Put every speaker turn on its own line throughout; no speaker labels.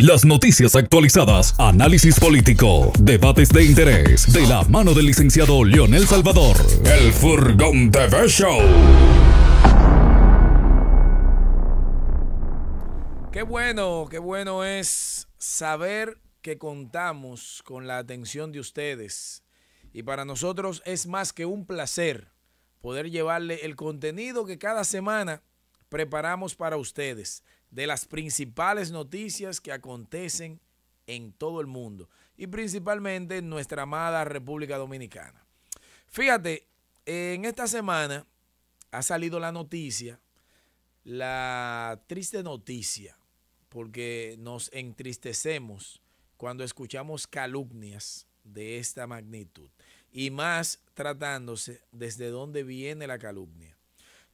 Las noticias actualizadas, análisis político, debates de interés, de la mano del licenciado Leonel Salvador, el Furgón TV Show. Qué bueno, qué bueno es saber que contamos con la atención de ustedes. Y para nosotros es más que un placer poder llevarle el contenido que cada semana preparamos para ustedes de las principales noticias que acontecen en todo el mundo y principalmente en nuestra amada República Dominicana. Fíjate, en esta semana ha salido la noticia, la triste noticia, porque nos entristecemos cuando escuchamos calumnias de esta magnitud y más tratándose desde dónde viene la calumnia.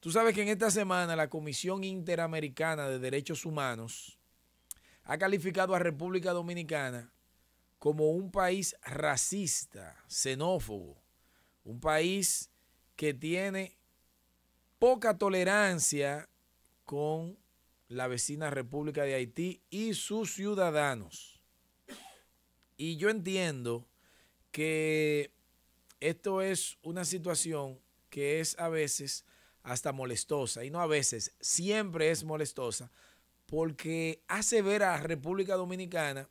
Tú sabes que en esta semana la Comisión Interamericana de Derechos Humanos ha calificado a República Dominicana como un país racista, xenófobo, un país que tiene poca tolerancia con la vecina República de Haití y sus ciudadanos. Y yo entiendo que esto es una situación que es a veces hasta molestosa, y no a veces, siempre es molestosa, porque hace ver a la República Dominicana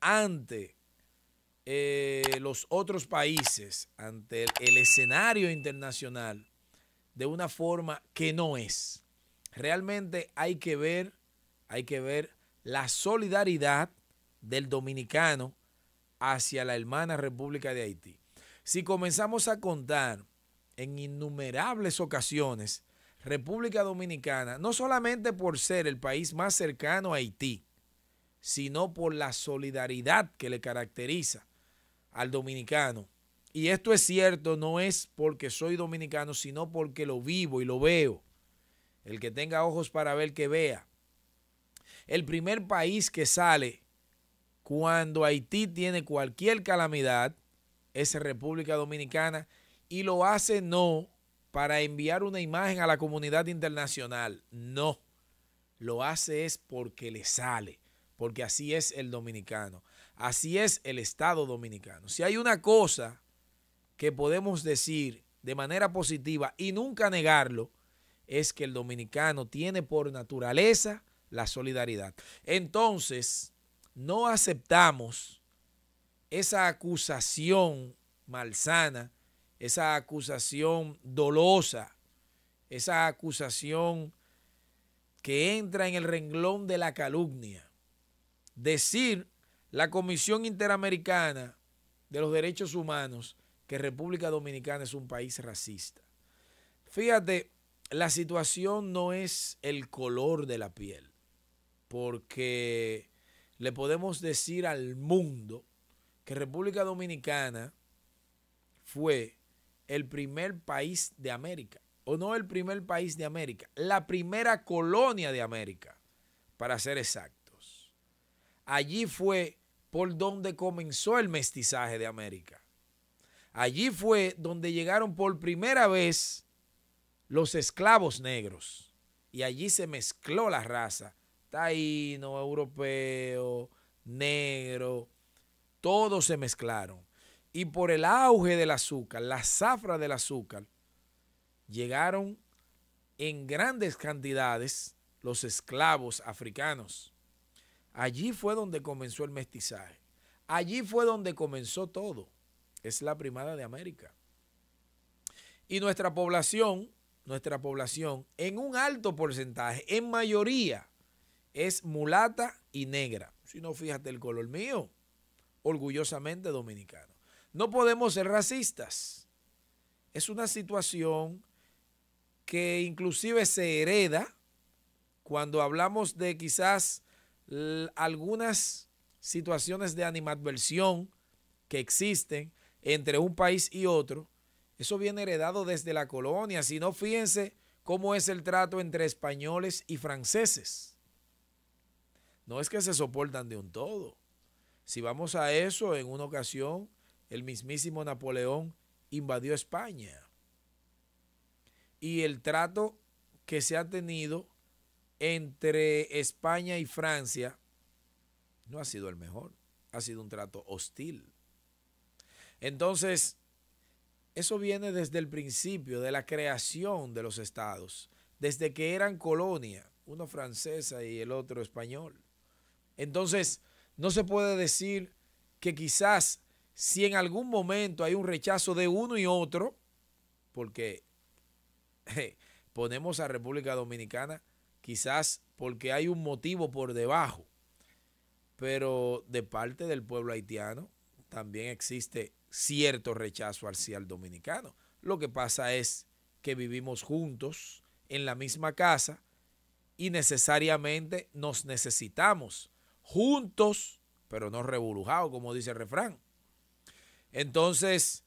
ante eh, los otros países, ante el, el escenario internacional, de una forma que no es. Realmente hay que ver, hay que ver la solidaridad del dominicano hacia la hermana República de Haití. Si comenzamos a contar en innumerables ocasiones República Dominicana, no solamente por ser el país más cercano a Haití, sino por la solidaridad que le caracteriza al dominicano. Y esto es cierto, no es porque soy dominicano, sino porque lo vivo y lo veo. El que tenga ojos para ver, que vea. El primer país que sale cuando Haití tiene cualquier calamidad es República Dominicana y lo hace no para enviar una imagen a la comunidad internacional, no, lo hace es porque le sale, porque así es el dominicano, así es el Estado dominicano. Si hay una cosa que podemos decir de manera positiva y nunca negarlo, es que el dominicano tiene por naturaleza la solidaridad. Entonces, no aceptamos esa acusación malsana esa acusación dolosa, esa acusación que entra en el renglón de la calumnia. Decir la Comisión Interamericana de los Derechos Humanos que República Dominicana es un país racista. Fíjate, la situación no es el color de la piel, porque le podemos decir al mundo que República Dominicana fue el primer país de América, o no el primer país de América, la primera colonia de América, para ser exactos. Allí fue por donde comenzó el mestizaje de América. Allí fue donde llegaron por primera vez los esclavos negros. Y allí se mezcló la raza, taíno, europeo, negro, todos se mezclaron. Y por el auge del azúcar, la zafra del azúcar, llegaron en grandes cantidades los esclavos africanos. Allí fue donde comenzó el mestizaje. Allí fue donde comenzó todo. Es la primada de América. Y nuestra población, nuestra población, en un alto porcentaje, en mayoría, es mulata y negra. Si no, fíjate el color mío, orgullosamente dominicano. No podemos ser racistas. Es una situación que inclusive se hereda cuando hablamos de quizás algunas situaciones de animadversión que existen entre un país y otro. Eso viene heredado desde la colonia. Si no, fíjense cómo es el trato entre españoles y franceses. No es que se soportan de un todo. Si vamos a eso, en una ocasión el mismísimo Napoleón invadió España. Y el trato que se ha tenido entre España y Francia no ha sido el mejor, ha sido un trato hostil. Entonces, eso viene desde el principio de la creación de los estados, desde que eran colonia, uno francesa y el otro español. Entonces, no se puede decir que quizás si en algún momento hay un rechazo de uno y otro, porque ponemos a República Dominicana quizás porque hay un motivo por debajo, pero de parte del pueblo haitiano también existe cierto rechazo hacia el dominicano. Lo que pasa es que vivimos juntos en la misma casa y necesariamente nos necesitamos juntos, pero no revolujados, como dice el refrán. Entonces,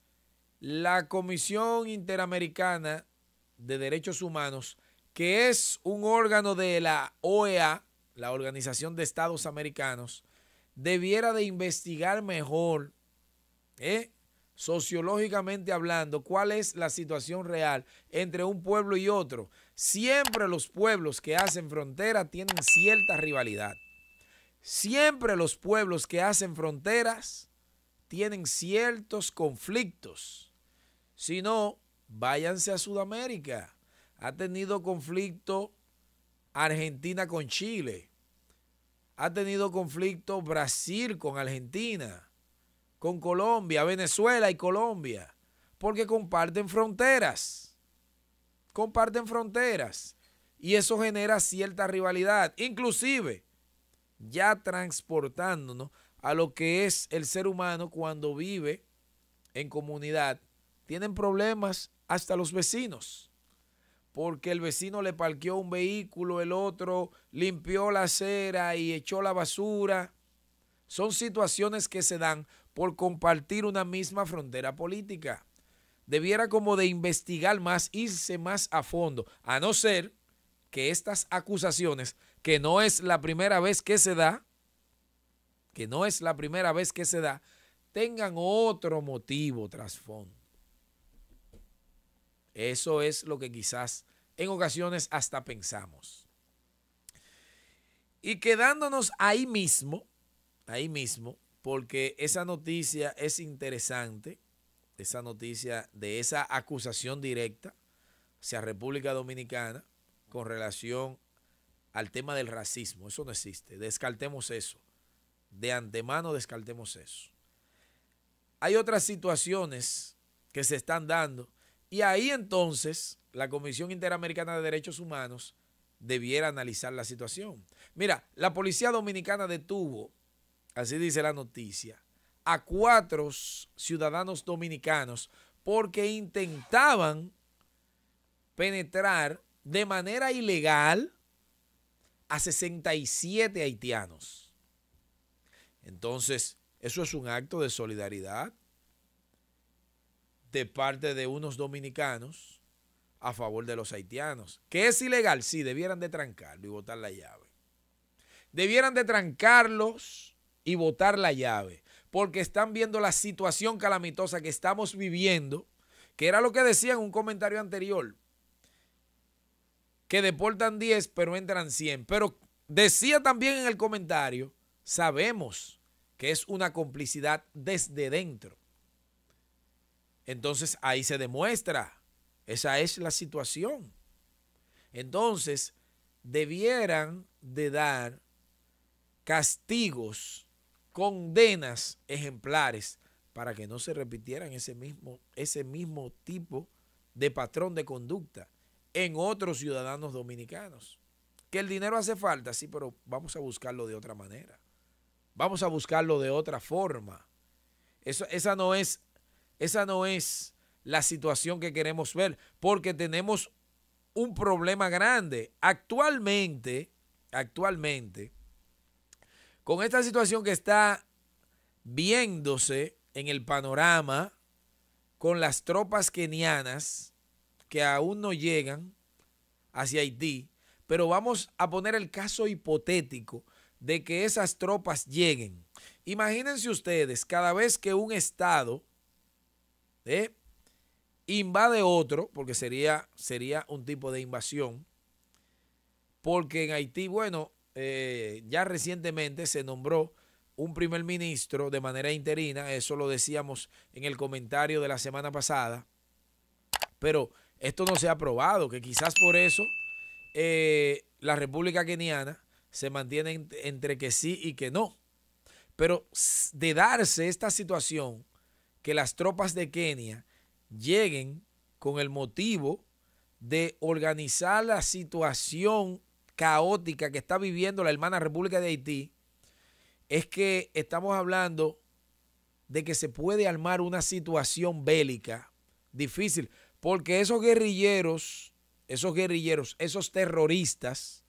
la Comisión Interamericana de Derechos Humanos, que es un órgano de la OEA, la Organización de Estados Americanos, debiera de investigar mejor, ¿eh? sociológicamente hablando, cuál es la situación real entre un pueblo y otro. Siempre los pueblos que hacen frontera tienen cierta rivalidad. Siempre los pueblos que hacen fronteras tienen ciertos conflictos. Si no, váyanse a Sudamérica. Ha tenido conflicto Argentina con Chile. Ha tenido conflicto Brasil con Argentina, con Colombia, Venezuela y Colombia, porque comparten fronteras. Comparten fronteras. Y eso genera cierta rivalidad. Inclusive, ya transportándonos a lo que es el ser humano cuando vive en comunidad, tienen problemas hasta los vecinos, porque el vecino le parqueó un vehículo, el otro limpió la acera y echó la basura. Son situaciones que se dan por compartir una misma frontera política. Debiera como de investigar más, irse más a fondo, a no ser que estas acusaciones, que no es la primera vez que se da, que no es la primera vez que se da, tengan otro motivo trasfondo. Eso es lo que quizás en ocasiones hasta pensamos. Y quedándonos ahí mismo, ahí mismo, porque esa noticia es interesante, esa noticia de esa acusación directa hacia República Dominicana con relación al tema del racismo. Eso no existe, descartemos eso de antemano descartemos eso. Hay otras situaciones que se están dando y ahí entonces la Comisión Interamericana de Derechos Humanos debiera analizar la situación. Mira, la Policía Dominicana detuvo, así dice la noticia, a cuatro ciudadanos dominicanos porque intentaban penetrar de manera ilegal a 67 haitianos. Entonces, eso es un acto de solidaridad de parte de unos dominicanos a favor de los haitianos. Que es ilegal, sí, debieran de trancarlo y botar la llave. Debieran de trancarlos y botar la llave, porque están viendo la situación calamitosa que estamos viviendo, que era lo que decía en un comentario anterior, que deportan 10 pero entran 100. Pero decía también en el comentario sabemos que es una complicidad desde dentro. Entonces ahí se demuestra, esa es la situación. Entonces, debieran de dar castigos, condenas ejemplares para que no se repitieran ese mismo, ese mismo tipo de patrón de conducta en otros ciudadanos dominicanos. Que el dinero hace falta, sí, pero vamos a buscarlo de otra manera. Vamos a buscarlo de otra forma. esa, no es, esa no es la situación que queremos ver, porque tenemos un problema grande. Actualmente, actualmente, con esta situación que está viéndose en el panorama con las tropas kenianas que aún no llegan hacia Haití, pero vamos a poner el caso hipotético de que esas tropas lleguen. Imagínense ustedes, cada vez que un Estado ¿eh? invade otro, porque sería, sería un tipo de invasión, porque en Haití, bueno, eh, ya recientemente se nombró un primer ministro de manera interina, eso lo decíamos en el comentario de la semana pasada, pero esto no se ha probado que quizás por eso eh, la República Keniana se mantienen entre que sí y que no. Pero de darse esta situación, que las tropas de Kenia lleguen con el motivo de organizar la situación caótica que está viviendo la hermana República de Haití, es que estamos hablando de que se puede armar una situación bélica difícil, porque esos guerrilleros, esos guerrilleros, esos terroristas,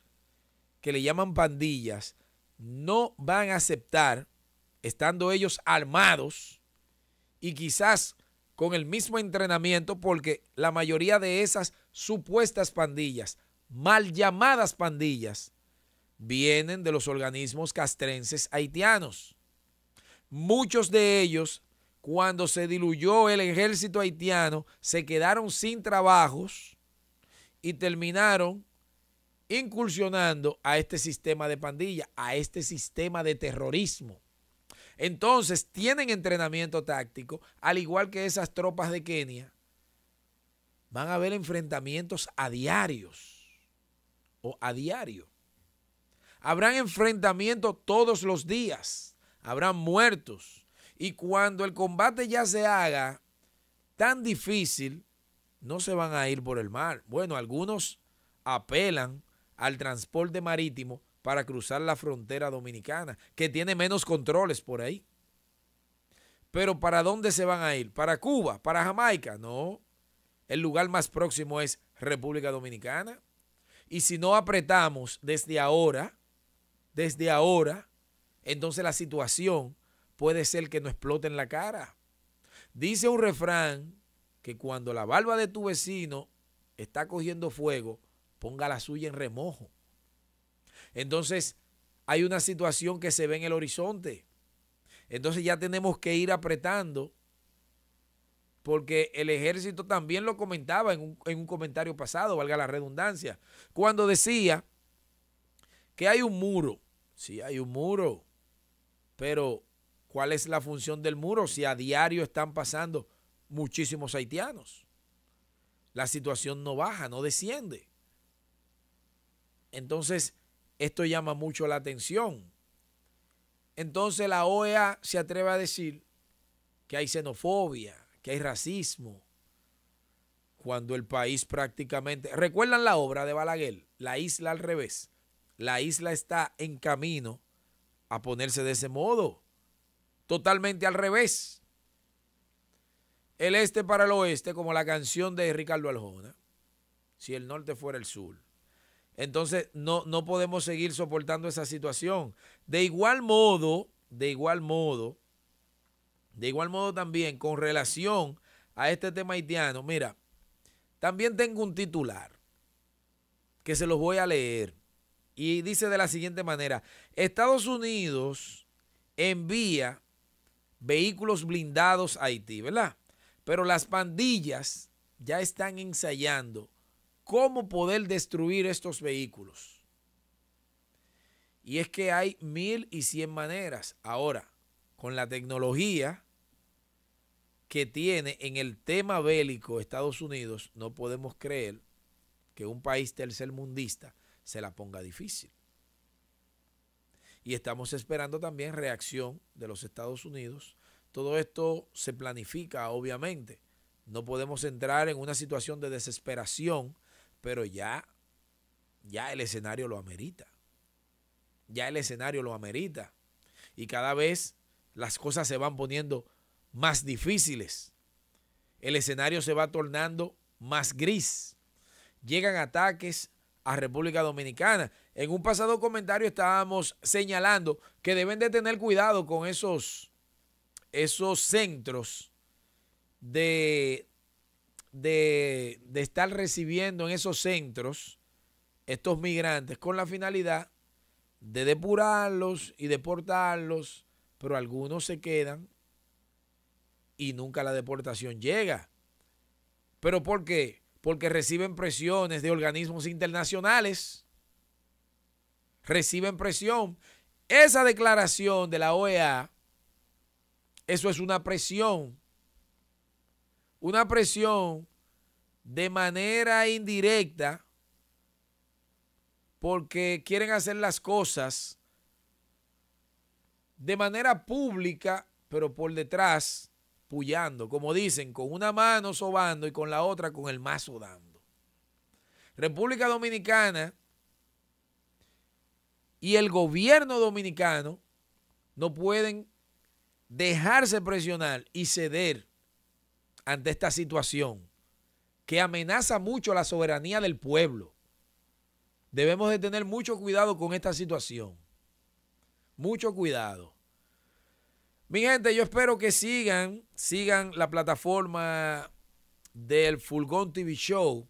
que le llaman pandillas no van a aceptar, estando ellos armados y quizás con el mismo entrenamiento, porque la mayoría de esas supuestas pandillas, mal llamadas pandillas, vienen de los organismos castrenses haitianos. Muchos de ellos, cuando se diluyó el ejército haitiano, se quedaron sin trabajos y terminaron incursionando a este sistema de pandilla, a este sistema de terrorismo. Entonces, tienen entrenamiento táctico, al igual que esas tropas de Kenia, van a haber enfrentamientos a diarios o a diario. Habrán enfrentamientos todos los días, habrán muertos. Y cuando el combate ya se haga tan difícil, no se van a ir por el mar. Bueno, algunos apelan al transporte marítimo para cruzar la frontera dominicana, que tiene menos controles por ahí. Pero ¿para dónde se van a ir? ¿Para Cuba? ¿Para Jamaica? No. El lugar más próximo es República Dominicana. Y si no apretamos desde ahora, desde ahora, entonces la situación puede ser que nos explote en la cara. Dice un refrán que cuando la barba de tu vecino está cogiendo fuego, ponga la suya en remojo. Entonces, hay una situación que se ve en el horizonte. Entonces ya tenemos que ir apretando, porque el ejército también lo comentaba en un, en un comentario pasado, valga la redundancia, cuando decía que hay un muro. Sí, hay un muro, pero ¿cuál es la función del muro si a diario están pasando muchísimos haitianos? La situación no baja, no desciende. Entonces, esto llama mucho la atención. Entonces la OEA se atreve a decir que hay xenofobia, que hay racismo, cuando el país prácticamente... ¿Recuerdan la obra de Balaguer? La isla al revés. La isla está en camino a ponerse de ese modo, totalmente al revés. El este para el oeste, como la canción de Ricardo Aljona, si el norte fuera el sur. Entonces, no, no podemos seguir soportando esa situación. De igual modo, de igual modo, de igual modo también con relación a este tema haitiano, mira, también tengo un titular que se los voy a leer. Y dice de la siguiente manera, Estados Unidos envía vehículos blindados a Haití, ¿verdad? Pero las pandillas ya están ensayando cómo poder destruir estos vehículos. Y es que hay mil y cien maneras ahora con la tecnología que tiene en el tema bélico Estados Unidos, no podemos creer que un país tercermundista se la ponga difícil. Y estamos esperando también reacción de los Estados Unidos. Todo esto se planifica, obviamente. No podemos entrar en una situación de desesperación pero ya, ya el escenario lo amerita. Ya el escenario lo amerita. Y cada vez las cosas se van poniendo más difíciles. El escenario se va tornando más gris. Llegan ataques a República Dominicana. En un pasado comentario estábamos señalando que deben de tener cuidado con esos, esos centros de de, estar recibiendo en esos centros estos migrantes con la finalidad de depurarlos y deportarlos, pero algunos se quedan y nunca la deportación llega. ¿Pero por qué? Porque reciben presiones de organismos internacionales. Reciben presión. Esa declaración de la OEA, eso es una presión una presión de manera indirecta porque quieren hacer las cosas de manera pública, pero por detrás, puyando, como dicen, con una mano sobando y con la otra con el mazo dando. República Dominicana y el gobierno dominicano no pueden dejarse presionar y ceder ante esta situación que amenaza mucho la soberanía del pueblo. Debemos de tener mucho cuidado con esta situación. Mucho cuidado. Mi gente, yo espero que sigan, sigan la plataforma del Fulgón TV Show.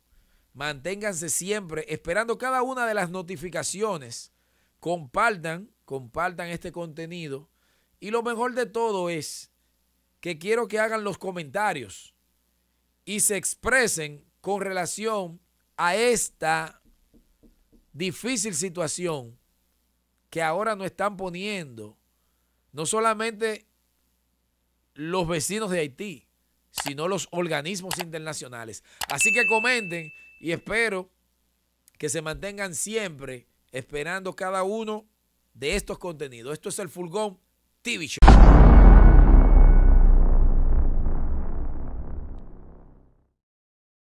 Manténganse siempre esperando cada una de las notificaciones. Compartan, compartan este contenido. Y lo mejor de todo es que quiero que hagan los comentarios y se expresen con relación a esta difícil situación que ahora nos están poniendo no solamente los vecinos de Haití, sino los organismos internacionales. Así que comenten y espero que se mantengan siempre esperando cada uno de estos contenidos. Esto es el Fulgón TV Show.